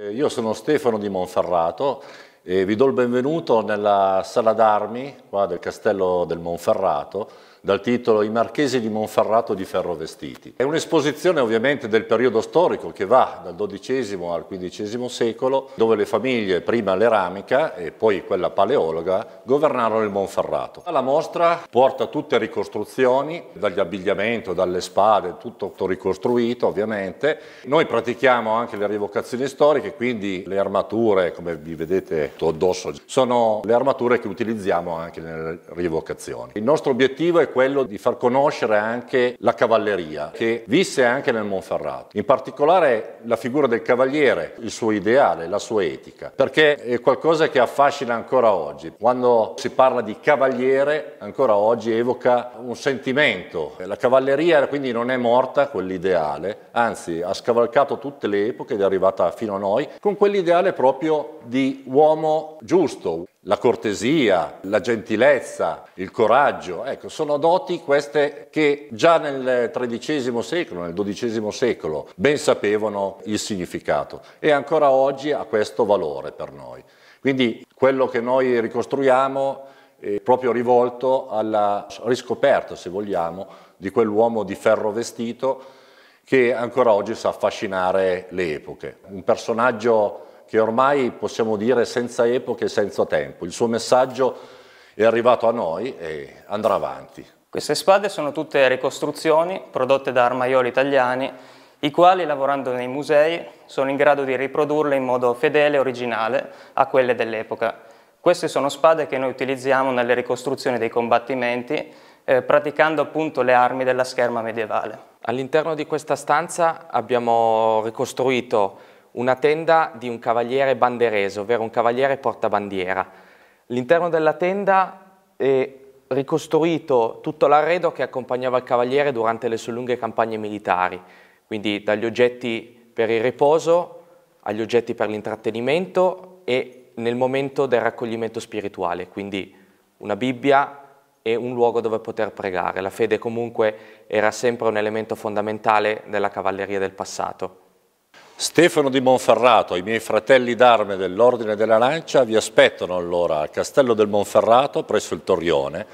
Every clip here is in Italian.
Eh, io sono Stefano di Monferrato e vi do il benvenuto nella sala d'armi del Castello del Monferrato dal titolo I Marchesi di Monferrato di Ferro Vestiti. È un'esposizione ovviamente del periodo storico che va dal XII al XV secolo dove le famiglie, prima l'eramica e poi quella paleologa, governarono il Monferrato. La mostra porta tutte ricostruzioni, dagli abbigliamento, dalle spade, tutto ricostruito ovviamente. Noi pratichiamo anche le rievocazioni storiche, quindi le armature come vi vedete petto, addosso. Sono le armature che utilizziamo anche nelle rievocazioni. Il nostro obiettivo è quello di far conoscere anche la cavalleria che visse anche nel Monferrato. In particolare la figura del cavaliere, il suo ideale, la sua etica, perché è qualcosa che affascina ancora oggi. Quando si parla di cavaliere, ancora oggi evoca un sentimento. La cavalleria quindi non è morta quell'ideale, anzi ha scavalcato tutte le epoche ed è arrivata fino a noi con quell'ideale proprio di uomo uomo giusto, la cortesia, la gentilezza, il coraggio, ecco, sono doti queste che già nel XIII secolo, nel XII secolo ben sapevano il significato e ancora oggi ha questo valore per noi. Quindi quello che noi ricostruiamo è proprio rivolto alla riscoperta, se vogliamo, di quell'uomo di ferro vestito che ancora oggi sa affascinare le epoche. Un personaggio che ormai possiamo dire senza epoche e senza tempo. Il suo messaggio è arrivato a noi e andrà avanti. Queste spade sono tutte ricostruzioni prodotte da armaioli italiani, i quali lavorando nei musei sono in grado di riprodurle in modo fedele e originale a quelle dell'epoca. Queste sono spade che noi utilizziamo nelle ricostruzioni dei combattimenti, eh, praticando appunto le armi della scherma medievale. All'interno di questa stanza abbiamo ricostruito una tenda di un cavaliere banderese, ovvero un cavaliere portabandiera. L'interno della tenda è ricostruito tutto l'arredo che accompagnava il cavaliere durante le sue lunghe campagne militari, quindi dagli oggetti per il riposo agli oggetti per l'intrattenimento e nel momento del raccoglimento spirituale, quindi una Bibbia e un luogo dove poter pregare. La fede comunque era sempre un elemento fondamentale della cavalleria del passato. Stefano di Monferrato, i miei fratelli d'arme dell'Ordine della Lancia vi aspettano allora al Castello del Monferrato presso il Torrione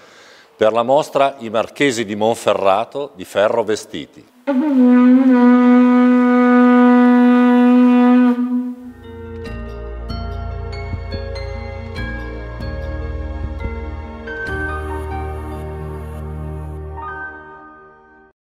per la mostra I Marchesi di Monferrato di Ferro Vestiti.